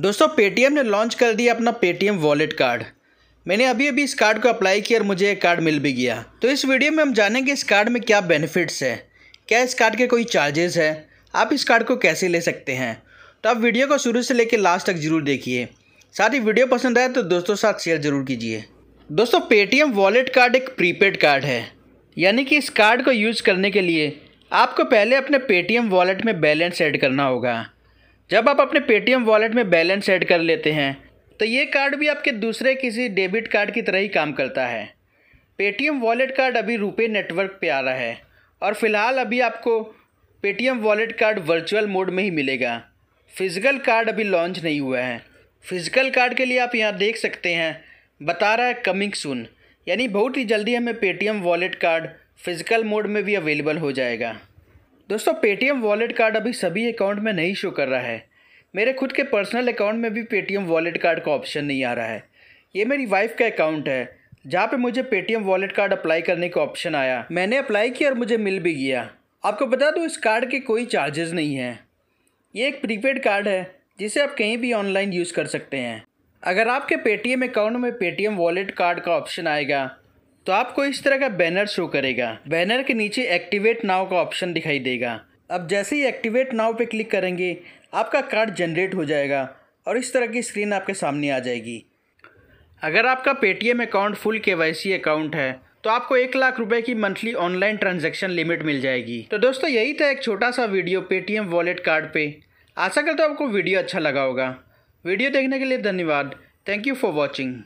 दोस्तों पेटीएम ने लॉन्च कर दिया अपना पेटीएम वॉलेट कार्ड मैंने अभी अभी इस कार्ड को अप्लाई किया और मुझे कार्ड मिल भी गया तो इस वीडियो में हम जानेंगे इस कार्ड में क्या बेनिफिट्स है क्या इस कार्ड के कोई चार्जेस है आप इस कार्ड को कैसे ले सकते हैं तो आप वीडियो को शुरू से लेकर लास्ट तक जरूर देखिए साथ ही वीडियो पसंद आए तो दोस्तों साथ शेयर जरूर कीजिए दोस्तों पेटीएम वॉलेट कार्ड एक प्रीपेड कार्ड है यानी कि इस कार्ड को यूज़ करने के लिए आपको पहले अपने पेटीएम वॉलेट में बैलेंस ऐड करना होगा जब आप अपने पेटीएम वॉलेट में बैलेंस ऐड कर लेते हैं तो ये कार्ड भी आपके दूसरे किसी डेबिट कार्ड की तरह ही काम करता है पेटीएम वॉलेट कार्ड अभी रुपये नेटवर्क पे आ रहा है और फिलहाल अभी आपको Paytm wallet card virtual mode में ही मिलेगा फिज़िकल कार्ड अभी लॉन्च नहीं हुआ है फिज़िकल कार्ड के लिए आप यहाँ देख सकते हैं बता रहा है कमिंग सुन यानी बहुत ही जल्दी हमें Paytm wallet card physical mode में भी अवेलेबल हो जाएगा दोस्तों पेटीएम वॉलेट कार्ड अभी सभी अकाउंट में नहीं शो कर रहा है मेरे खुद के पर्सनल अकाउंट में भी पेटीएम वॉलेट कार्ड का ऑप्शन नहीं आ रहा है ये मेरी वाइफ का अकाउंट है जहाँ पे मुझे पेटीएम वॉलेट कार्ड अप्लाई करने का ऑप्शन आया मैंने अप्लाई किया और मुझे मिल भी गया आपको बता दूँ इस कार्ड के कोई चार्जेस नहीं हैं ये एक प्रीपेड कार्ड है जिसे आप कहीं भी ऑनलाइन यूज़ कर सकते हैं अगर आपके पेटीएम अकाउंट में पेटीएम वॉलेट कार्ड का ऑप्शन आएगा तो आपको इस तरह का बैनर शो करेगा बैनर के नीचे एक्टिवेट नाव का ऑप्शन दिखाई देगा अब जैसे ही एक्टिवेट नाव पे क्लिक करेंगे आपका कार्ड जनरेट हो जाएगा और इस तरह की स्क्रीन आपके सामने आ जाएगी अगर आपका पेटीएम अकाउंट फुल के अकाउंट है तो आपको एक लाख रुपए की मंथली ऑनलाइन ट्रांजैक्शन लिमिट मिल जाएगी तो दोस्तों यही था एक छोटा सा वीडियो पेटीएम वॉलेट कार्ड पे आशा करता हूँ आपको वीडियो अच्छा लगा होगा वीडियो देखने के लिए धन्यवाद थैंक यू फॉर वॉचिंग